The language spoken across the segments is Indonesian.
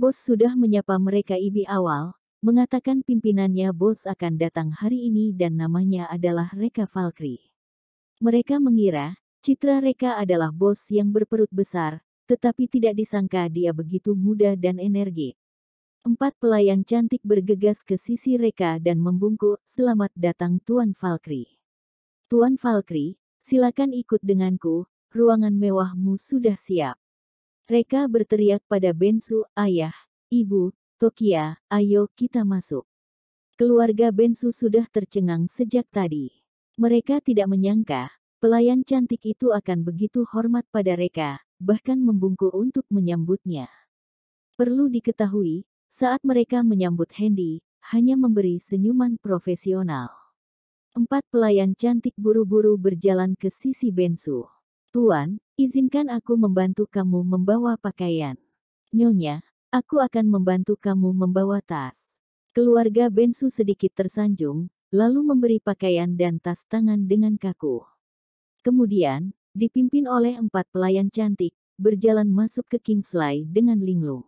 Bos sudah menyapa mereka ibi awal, mengatakan pimpinannya Bos akan datang hari ini dan namanya adalah Reka Valkyrie. Mereka mengira, citra Reka adalah Bos yang berperut besar, tetapi tidak disangka dia begitu muda dan energi. Empat pelayan cantik bergegas ke sisi Reka dan membungkuk, selamat datang Tuan Valkyrie. Tuan Valkyrie, silakan ikut denganku, ruangan mewahmu sudah siap. Reka berteriak pada Bensu, ayah, ibu, Tokia, ayo kita masuk. Keluarga Bensu sudah tercengang sejak tadi. Mereka tidak menyangka, pelayan cantik itu akan begitu hormat pada Reka, bahkan membungkuk untuk menyambutnya. Perlu diketahui, saat mereka menyambut Hendy, hanya memberi senyuman profesional. Empat pelayan cantik buru-buru berjalan ke sisi Bensu. Tuan, Izinkan aku membantu kamu membawa pakaian. Nyonya, aku akan membantu kamu membawa tas. Keluarga Bensu sedikit tersanjung, lalu memberi pakaian dan tas tangan dengan kaku. Kemudian, dipimpin oleh empat pelayan cantik, berjalan masuk ke Kingsley dengan linglung.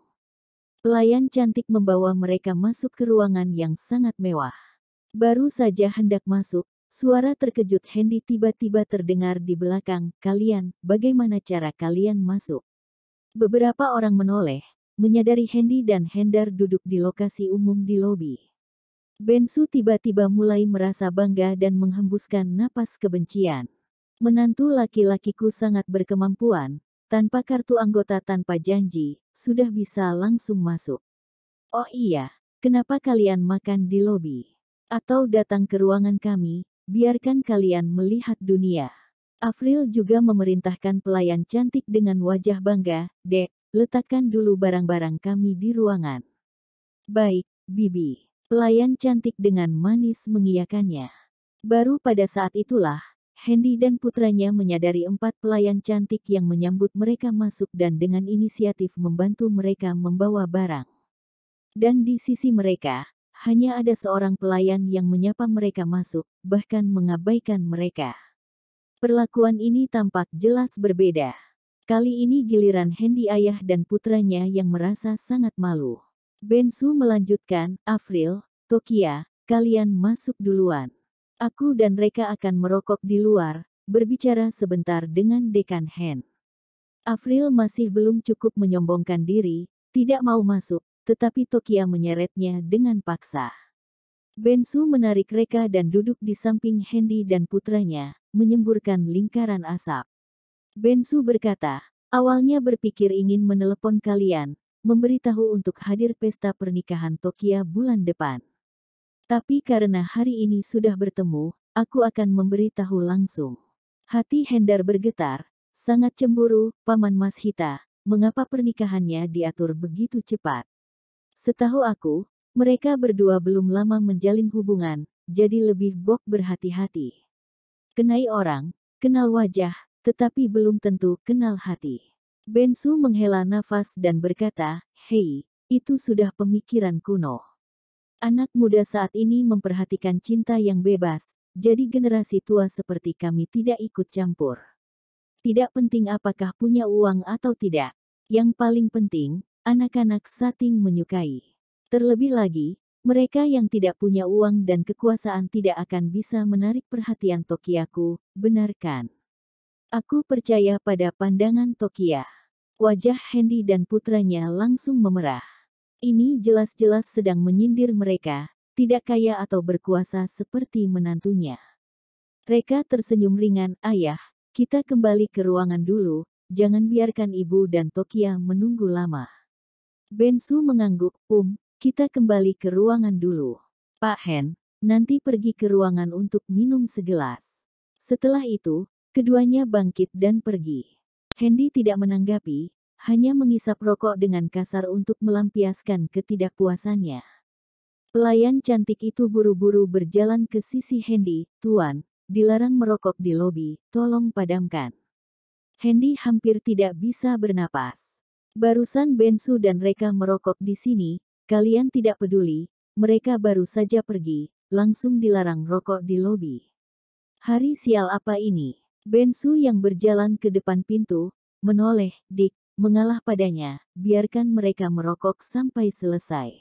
Pelayan cantik membawa mereka masuk ke ruangan yang sangat mewah. Baru saja hendak masuk, Suara terkejut Hendy tiba-tiba terdengar di belakang, kalian, bagaimana cara kalian masuk? Beberapa orang menoleh, menyadari Hendy dan Hendar duduk di lokasi umum di lobi. Bensu tiba-tiba mulai merasa bangga dan menghembuskan napas kebencian. Menantu laki-lakiku sangat berkemampuan, tanpa kartu anggota tanpa janji, sudah bisa langsung masuk. Oh iya, kenapa kalian makan di lobi? Atau datang ke ruangan kami, biarkan kalian melihat dunia. Afril juga memerintahkan pelayan cantik dengan wajah bangga, Dek, letakkan dulu barang-barang kami di ruangan. Baik, Bibi. Pelayan cantik dengan manis mengiyakannya. Baru pada saat itulah, Hendy dan putranya menyadari empat pelayan cantik yang menyambut mereka masuk dan dengan inisiatif membantu mereka membawa barang. Dan di sisi mereka, hanya ada seorang pelayan yang menyapa mereka masuk, bahkan mengabaikan mereka. Perlakuan ini tampak jelas berbeda. Kali ini giliran Hendi ayah dan putranya yang merasa sangat malu. Bensu melanjutkan, Afril, Tokia, kalian masuk duluan. Aku dan mereka akan merokok di luar, berbicara sebentar dengan Dekan Hen. Afril masih belum cukup menyombongkan diri, tidak mau masuk, tetapi Tokia menyeretnya dengan paksa. Bensu menarik Reka dan duduk di samping Hendy dan putranya, menyemburkan lingkaran asap. Bensu berkata, awalnya berpikir ingin menelepon kalian, memberitahu untuk hadir pesta pernikahan Tokia bulan depan. Tapi karena hari ini sudah bertemu, aku akan memberitahu langsung. Hati Hendar bergetar, sangat cemburu, Paman Mas Hita, mengapa pernikahannya diatur begitu cepat. Setahu aku, mereka berdua belum lama menjalin hubungan, jadi lebih bok berhati-hati. Kenai orang, kenal wajah, tetapi belum tentu kenal hati. Bensu menghela nafas dan berkata, Hei, itu sudah pemikiran kuno. Anak muda saat ini memperhatikan cinta yang bebas, jadi generasi tua seperti kami tidak ikut campur. Tidak penting apakah punya uang atau tidak. Yang paling penting, anak-anak Sating menyukai. Terlebih lagi, mereka yang tidak punya uang dan kekuasaan tidak akan bisa menarik perhatian Tokiaku, benarkan? Aku percaya pada pandangan Tokia. Wajah Hendy dan putranya langsung memerah. Ini jelas-jelas sedang menyindir mereka, tidak kaya atau berkuasa seperti menantunya. Reka tersenyum ringan, ayah, kita kembali ke ruangan dulu, jangan biarkan ibu dan Tokia menunggu lama. Bensu mengangguk, Um, kita kembali ke ruangan dulu. Pak Hen, nanti pergi ke ruangan untuk minum segelas. Setelah itu, keduanya bangkit dan pergi. Hendy tidak menanggapi, hanya mengisap rokok dengan kasar untuk melampiaskan ketidakpuasannya. Pelayan cantik itu buru-buru berjalan ke sisi Hendy, Tuan, dilarang merokok di lobi, tolong padamkan. Hendy hampir tidak bisa bernapas. Barusan Bensu dan Reka merokok di sini, kalian tidak peduli, mereka baru saja pergi, langsung dilarang rokok di lobi. Hari sial apa ini? Bensu yang berjalan ke depan pintu, menoleh, dik, mengalah padanya, biarkan mereka merokok sampai selesai.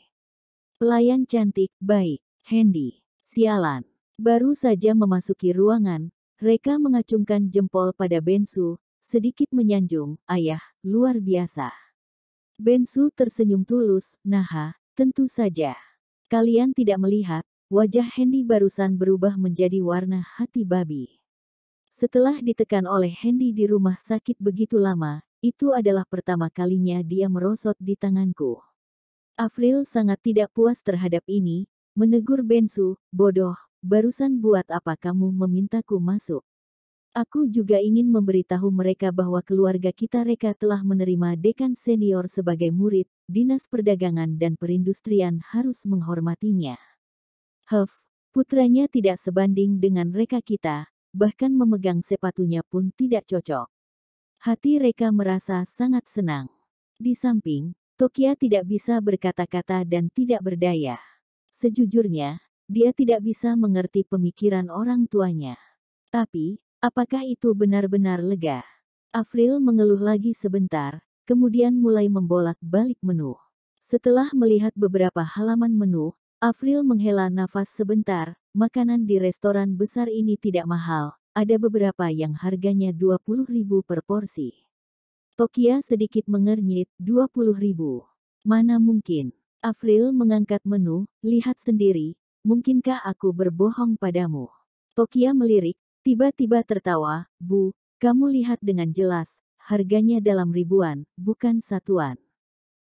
Pelayan cantik, baik, Handy, sialan. Baru saja memasuki ruangan, Reka mengacungkan jempol pada Bensu, sedikit menyanjung, ayah, luar biasa. Bensu tersenyum tulus, Naha, tentu saja. Kalian tidak melihat, wajah Hendy barusan berubah menjadi warna hati babi. Setelah ditekan oleh Hendy di rumah sakit begitu lama, itu adalah pertama kalinya dia merosot di tanganku. Afril sangat tidak puas terhadap ini, menegur Bensu, bodoh, barusan buat apa kamu memintaku masuk? Aku juga ingin memberitahu mereka bahwa keluarga kita Reka telah menerima dekan senior sebagai murid, Dinas Perdagangan dan Perindustrian harus menghormatinya. Huff, putranya tidak sebanding dengan Reka kita, bahkan memegang sepatunya pun tidak cocok. Hati Reka merasa sangat senang. Di samping, Tokia tidak bisa berkata-kata dan tidak berdaya. Sejujurnya, dia tidak bisa mengerti pemikiran orang tuanya. Tapi, Apakah itu benar-benar lega? Afril mengeluh lagi sebentar, kemudian mulai membolak-balik menu. Setelah melihat beberapa halaman menu, Afril menghela nafas sebentar, makanan di restoran besar ini tidak mahal, ada beberapa yang harganya ribu per porsi. Tokia sedikit mengernyit, ribu? Mana mungkin? Afril mengangkat menu, lihat sendiri, mungkinkah aku berbohong padamu? Tokia melirik, Tiba-tiba tertawa, Bu, kamu lihat dengan jelas, harganya dalam ribuan, bukan satuan.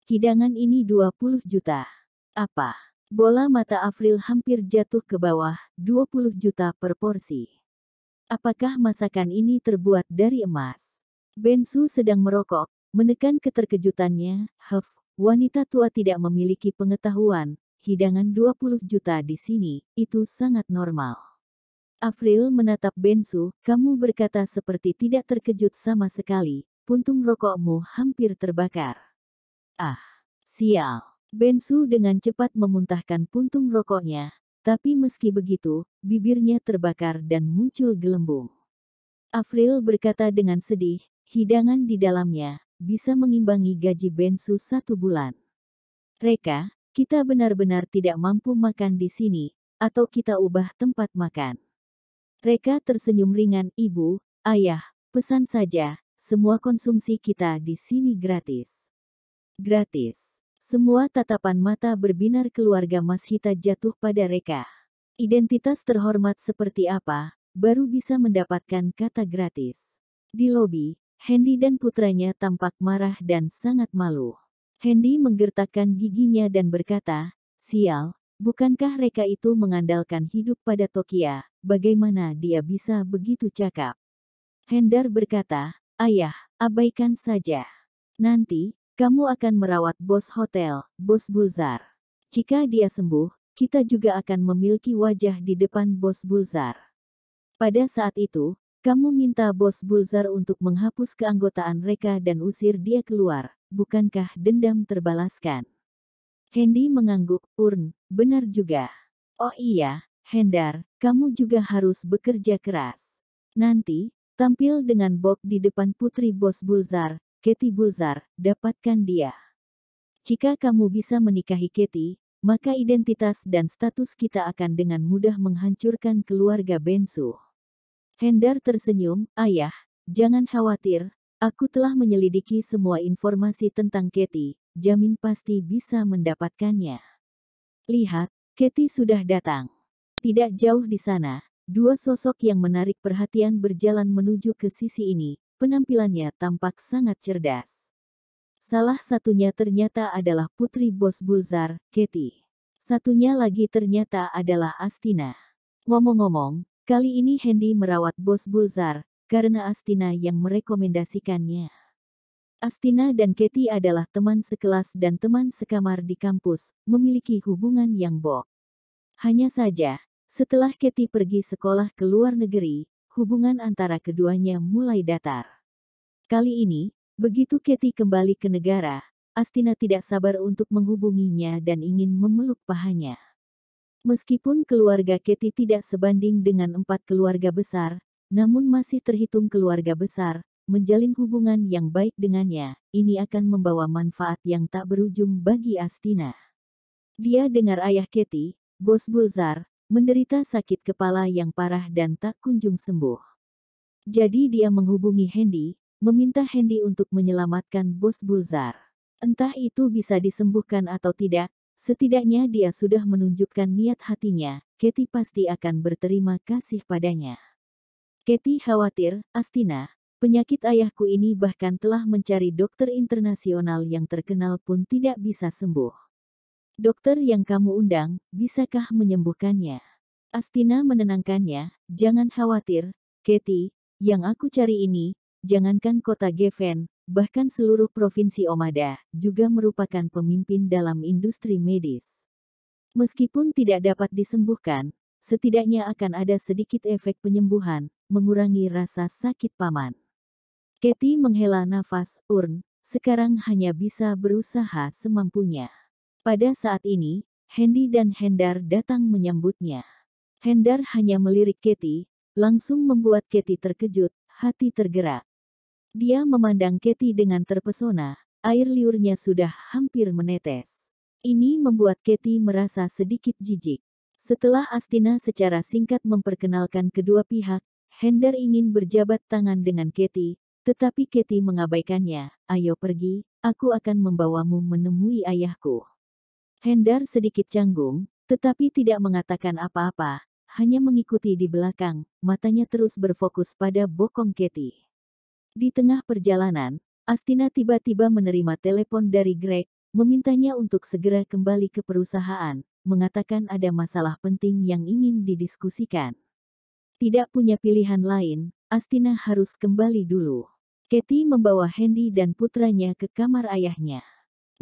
Hidangan ini 20 juta. Apa? Bola mata Afril hampir jatuh ke bawah, 20 juta per porsi. Apakah masakan ini terbuat dari emas? Bensu sedang merokok, menekan keterkejutannya, Huff, wanita tua tidak memiliki pengetahuan, hidangan 20 juta di sini, itu sangat normal. Afril menatap Bensu, kamu berkata seperti tidak terkejut sama sekali, puntung rokokmu hampir terbakar. Ah, sial. Bensu dengan cepat memuntahkan puntung rokoknya, tapi meski begitu, bibirnya terbakar dan muncul gelembung. Afril berkata dengan sedih, hidangan di dalamnya, bisa mengimbangi gaji Bensu satu bulan. Reka, kita benar-benar tidak mampu makan di sini, atau kita ubah tempat makan. Reka tersenyum ringan, ibu, ayah, pesan saja, semua konsumsi kita di sini gratis. Gratis. Semua tatapan mata berbinar keluarga Mas Hita jatuh pada Reka. Identitas terhormat seperti apa, baru bisa mendapatkan kata gratis. Di lobi, Hendy dan putranya tampak marah dan sangat malu. Hendy menggertakkan giginya dan berkata, Sial, bukankah Reka itu mengandalkan hidup pada Tokia, bagaimana dia bisa begitu cakap. Hendar berkata, Ayah, abaikan saja. Nanti, kamu akan merawat bos hotel, bos Bulzar. Jika dia sembuh, kita juga akan memiliki wajah di depan bos Bulzar. Pada saat itu, kamu minta bos Bulzar untuk menghapus keanggotaan mereka dan usir dia keluar, bukankah dendam terbalaskan? Hendi mengangguk, Urn, benar juga. Oh iya, Hendar, kamu juga harus bekerja keras. Nanti, tampil dengan bok di depan putri bos Bulzar, Keti Bulzar, dapatkan dia. Jika kamu bisa menikahi Keti, maka identitas dan status kita akan dengan mudah menghancurkan keluarga Bensu. Hendar tersenyum, ayah, jangan khawatir, aku telah menyelidiki semua informasi tentang Keti, jamin pasti bisa mendapatkannya. Lihat, Keti sudah datang. Tidak jauh di sana, dua sosok yang menarik perhatian berjalan menuju ke sisi ini, penampilannya tampak sangat cerdas. Salah satunya ternyata adalah putri bos Bulzar, Keti. Satunya lagi ternyata adalah Astina. Ngomong-ngomong, kali ini Hendy merawat bos Bulzar, karena Astina yang merekomendasikannya. Astina dan Keti adalah teman sekelas dan teman sekamar di kampus, memiliki hubungan yang bok. Hanya saja, setelah Keti pergi sekolah ke luar negeri, hubungan antara keduanya mulai datar. Kali ini, begitu Keti kembali ke negara, Astina tidak sabar untuk menghubunginya dan ingin memeluk pahanya. Meskipun keluarga Keti tidak sebanding dengan empat keluarga besar, namun masih terhitung keluarga besar, menjalin hubungan yang baik dengannya, ini akan membawa manfaat yang tak berujung bagi Astina. Dia dengar ayah Keti, bos Bulzar, menderita sakit kepala yang parah dan tak kunjung sembuh. Jadi dia menghubungi Hendy, meminta Hendy untuk menyelamatkan bos Bulzar. Entah itu bisa disembuhkan atau tidak, setidaknya dia sudah menunjukkan niat hatinya, Keti pasti akan berterima kasih padanya. Keti khawatir, Astina, penyakit ayahku ini bahkan telah mencari dokter internasional yang terkenal pun tidak bisa sembuh. Dokter yang kamu undang, bisakah menyembuhkannya? Astina menenangkannya, jangan khawatir, Katie, yang aku cari ini, jangankan kota Geven, bahkan seluruh provinsi Omada, juga merupakan pemimpin dalam industri medis. Meskipun tidak dapat disembuhkan, setidaknya akan ada sedikit efek penyembuhan, mengurangi rasa sakit paman. Katie menghela nafas, Urn, sekarang hanya bisa berusaha semampunya. Pada saat ini, Hendy dan Hendar datang menyambutnya. Hendar hanya melirik Keti, langsung membuat Keti terkejut, hati tergerak. Dia memandang Keti dengan terpesona, air liurnya sudah hampir menetes. Ini membuat Keti merasa sedikit jijik. Setelah Astina secara singkat memperkenalkan kedua pihak, Hendar ingin berjabat tangan dengan Keti, tetapi Keti mengabaikannya. Ayo pergi, aku akan membawamu menemui ayahku. Hendar sedikit canggung, tetapi tidak mengatakan apa-apa, hanya mengikuti di belakang, matanya terus berfokus pada bokong Keti. Di tengah perjalanan, Astina tiba-tiba menerima telepon dari Greg, memintanya untuk segera kembali ke perusahaan, mengatakan ada masalah penting yang ingin didiskusikan. Tidak punya pilihan lain, Astina harus kembali dulu. Katie membawa Hendy dan putranya ke kamar ayahnya.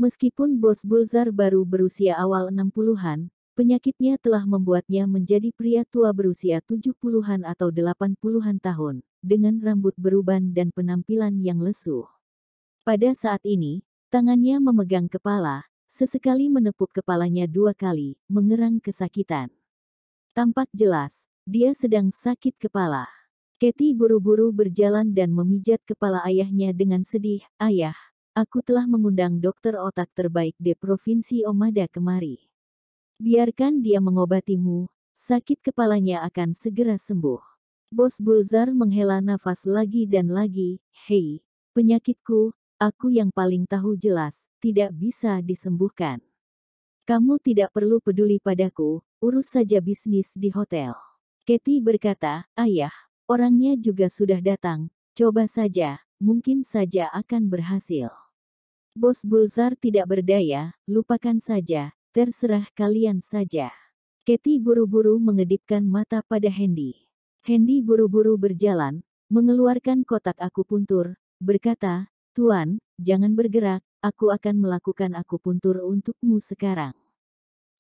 Meskipun bos Bulzar baru berusia awal 60-an, penyakitnya telah membuatnya menjadi pria tua berusia 70-an atau 80-an tahun, dengan rambut beruban dan penampilan yang lesu. Pada saat ini, tangannya memegang kepala, sesekali menepuk kepalanya dua kali, mengerang kesakitan. Tampak jelas, dia sedang sakit kepala. Katie buru-buru berjalan dan memijat kepala ayahnya dengan sedih, ayah, Aku telah mengundang dokter otak terbaik di Provinsi Omada kemari. Biarkan dia mengobatimu, sakit kepalanya akan segera sembuh. Bos Bulzar menghela nafas lagi dan lagi, hei, penyakitku, aku yang paling tahu jelas, tidak bisa disembuhkan. Kamu tidak perlu peduli padaku, urus saja bisnis di hotel. Katie berkata, ayah, orangnya juga sudah datang, coba saja, mungkin saja akan berhasil. Bos Bulzar tidak berdaya, lupakan saja, terserah kalian saja. Keti buru-buru mengedipkan mata pada Hendi. Hendi buru-buru berjalan, mengeluarkan kotak akupuntur, berkata, Tuan, jangan bergerak, aku akan melakukan akupuntur untukmu sekarang.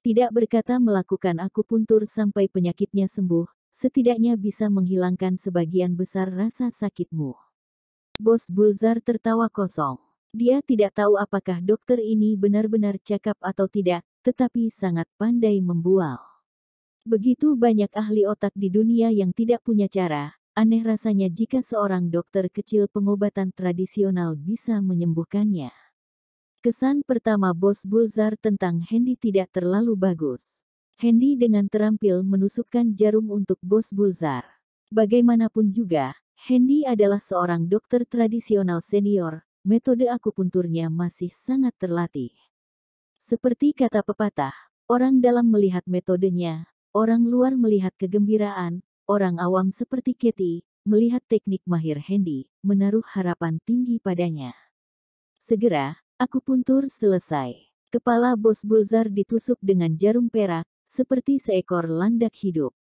Tidak berkata melakukan akupuntur sampai penyakitnya sembuh, setidaknya bisa menghilangkan sebagian besar rasa sakitmu. Bos Bulzar tertawa kosong. Dia tidak tahu apakah dokter ini benar-benar cakap atau tidak, tetapi sangat pandai membual. Begitu banyak ahli otak di dunia yang tidak punya cara, aneh rasanya jika seorang dokter kecil pengobatan tradisional bisa menyembuhkannya. Kesan pertama bos Bulzar tentang Hendy tidak terlalu bagus. Hendy dengan terampil menusukkan jarum untuk bos Bulzar. Bagaimanapun juga, Hendy adalah seorang dokter tradisional senior, metode akupunturnya masih sangat terlatih. Seperti kata pepatah, orang dalam melihat metodenya, orang luar melihat kegembiraan, orang awam seperti Kitty melihat teknik mahir Hendy, menaruh harapan tinggi padanya. Segera, akupuntur selesai. Kepala bos Bulzar ditusuk dengan jarum perak, seperti seekor landak hidup.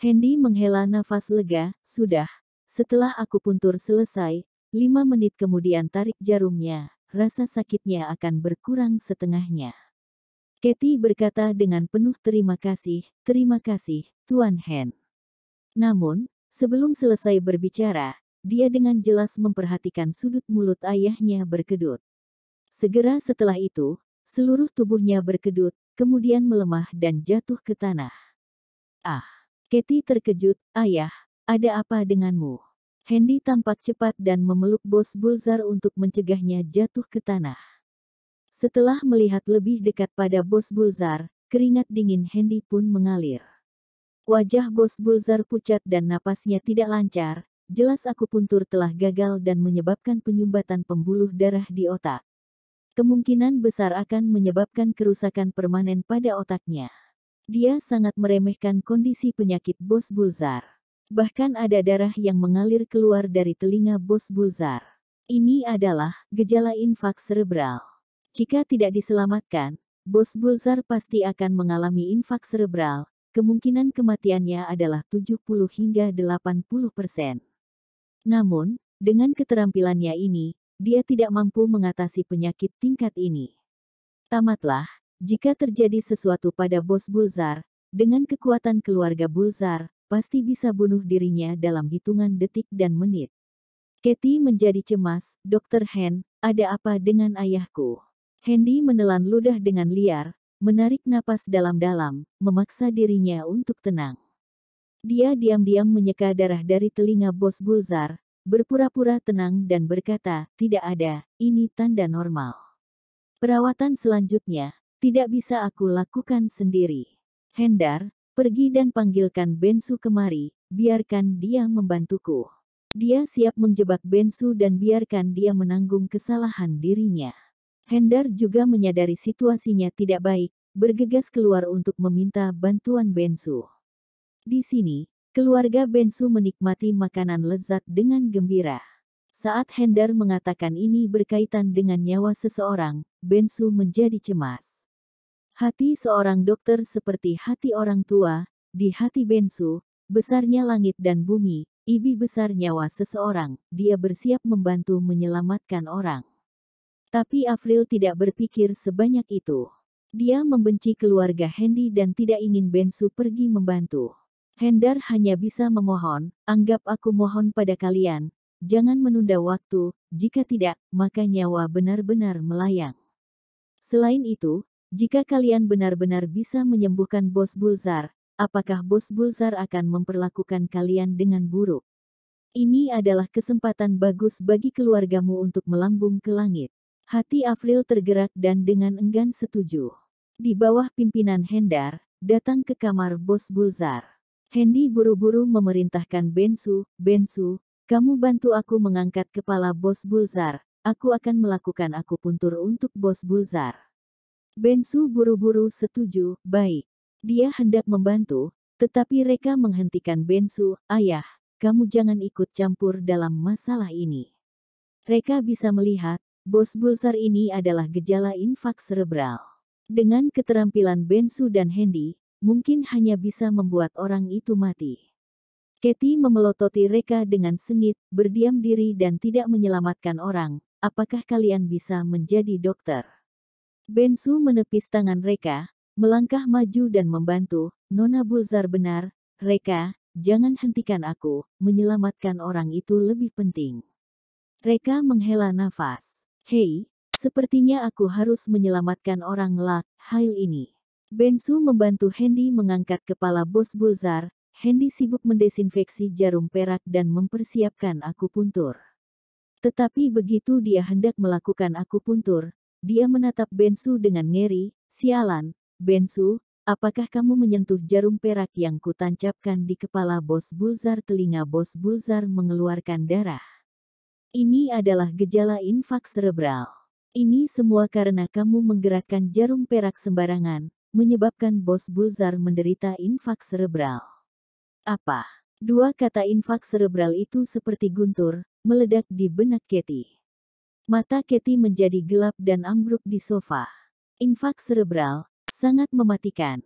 Hendy menghela nafas lega, sudah, setelah aku puntur selesai, lima menit kemudian tarik jarumnya, rasa sakitnya akan berkurang setengahnya. Keti berkata dengan penuh terima kasih, terima kasih, Tuan Hen. Namun, sebelum selesai berbicara, dia dengan jelas memperhatikan sudut mulut ayahnya berkedut. Segera setelah itu, seluruh tubuhnya berkedut, kemudian melemah dan jatuh ke tanah. Ah, Keti terkejut, ayah, ada apa denganmu? Hendy tampak cepat dan memeluk bos Bulzar untuk mencegahnya jatuh ke tanah. Setelah melihat lebih dekat pada bos Bulzar, keringat dingin Hendy pun mengalir. Wajah bos Bulzar pucat dan napasnya tidak lancar, jelas aku puntur telah gagal dan menyebabkan penyumbatan pembuluh darah di otak. Kemungkinan besar akan menyebabkan kerusakan permanen pada otaknya. Dia sangat meremehkan kondisi penyakit bos Bulzar. Bahkan ada darah yang mengalir keluar dari telinga bos Bulzar. Ini adalah gejala infak serebral. Jika tidak diselamatkan, bos Bulzar pasti akan mengalami infak serebral. Kemungkinan kematiannya adalah 70 hingga 80 persen. Namun, dengan keterampilannya ini, dia tidak mampu mengatasi penyakit tingkat ini. Tamatlah, jika terjadi sesuatu pada bos Bulzar, dengan kekuatan keluarga Bulzar, pasti bisa bunuh dirinya dalam hitungan detik dan menit. Kathy menjadi cemas, Dr. Hen, ada apa dengan ayahku? Hendy menelan ludah dengan liar, menarik napas dalam-dalam, memaksa dirinya untuk tenang. Dia diam-diam menyeka darah dari telinga bos Bulzar, berpura-pura tenang dan berkata, tidak ada, ini tanda normal. Perawatan selanjutnya, tidak bisa aku lakukan sendiri. Hendar, Pergi dan panggilkan Bensu kemari, biarkan dia membantuku. Dia siap menjebak Bensu dan biarkan dia menanggung kesalahan dirinya. Hendar juga menyadari situasinya tidak baik, bergegas keluar untuk meminta bantuan Bensu. Di sini, keluarga Bensu menikmati makanan lezat dengan gembira. Saat Hendar mengatakan ini berkaitan dengan nyawa seseorang, Bensu menjadi cemas. Hati seorang dokter seperti hati orang tua, di hati Bensu, besarnya langit dan bumi, ibi besar nyawa seseorang, dia bersiap membantu menyelamatkan orang. Tapi Afril tidak berpikir sebanyak itu. Dia membenci keluarga Hendy dan tidak ingin Bensu pergi membantu. Hendar hanya bisa memohon, anggap aku mohon pada kalian, jangan menunda waktu, jika tidak, maka nyawa benar-benar melayang. Selain itu, jika kalian benar-benar bisa menyembuhkan bos Bulzar, apakah bos Bulzar akan memperlakukan kalian dengan buruk? Ini adalah kesempatan bagus bagi keluargamu untuk melambung ke langit. Hati Afril tergerak dan dengan enggan setuju. Di bawah pimpinan Hendar, datang ke kamar bos Bulzar. Hendi buru-buru memerintahkan Bensu, Bensu, kamu bantu aku mengangkat kepala bos Bulzar, aku akan melakukan aku puntur untuk bos Bulzar. Bensu buru-buru setuju, baik. Dia hendak membantu, tetapi mereka menghentikan Bensu, ayah, kamu jangan ikut campur dalam masalah ini. Reka bisa melihat, bos bulsar ini adalah gejala infak serebral. Dengan keterampilan Bensu dan Hendy, mungkin hanya bisa membuat orang itu mati. Keti memelototi Reka dengan sengit, berdiam diri dan tidak menyelamatkan orang, apakah kalian bisa menjadi dokter? Bensu menepis tangan Reka, melangkah maju dan membantu, Nona Bulzar benar, Reka, jangan hentikan aku, menyelamatkan orang itu lebih penting. Reka menghela nafas. Hei, sepertinya aku harus menyelamatkan orang Lak, Hail ini. Bensu membantu Hendy mengangkat kepala bos Bulzar, Hendy sibuk mendesinfeksi jarum perak dan mempersiapkan akupuntur. Tetapi begitu dia hendak melakukan akupuntur, dia menatap Bensu dengan ngeri, sialan, Bensu, apakah kamu menyentuh jarum perak yang kutancapkan di kepala bos Bulzar telinga bos Bulzar mengeluarkan darah. Ini adalah gejala infak serebral. Ini semua karena kamu menggerakkan jarum perak sembarangan, menyebabkan bos Bulzar menderita infak serebral. Apa? Dua kata infak serebral itu seperti guntur, meledak di benak Katie. Mata Keti menjadi gelap dan ambruk di sofa. Infak serebral, sangat mematikan.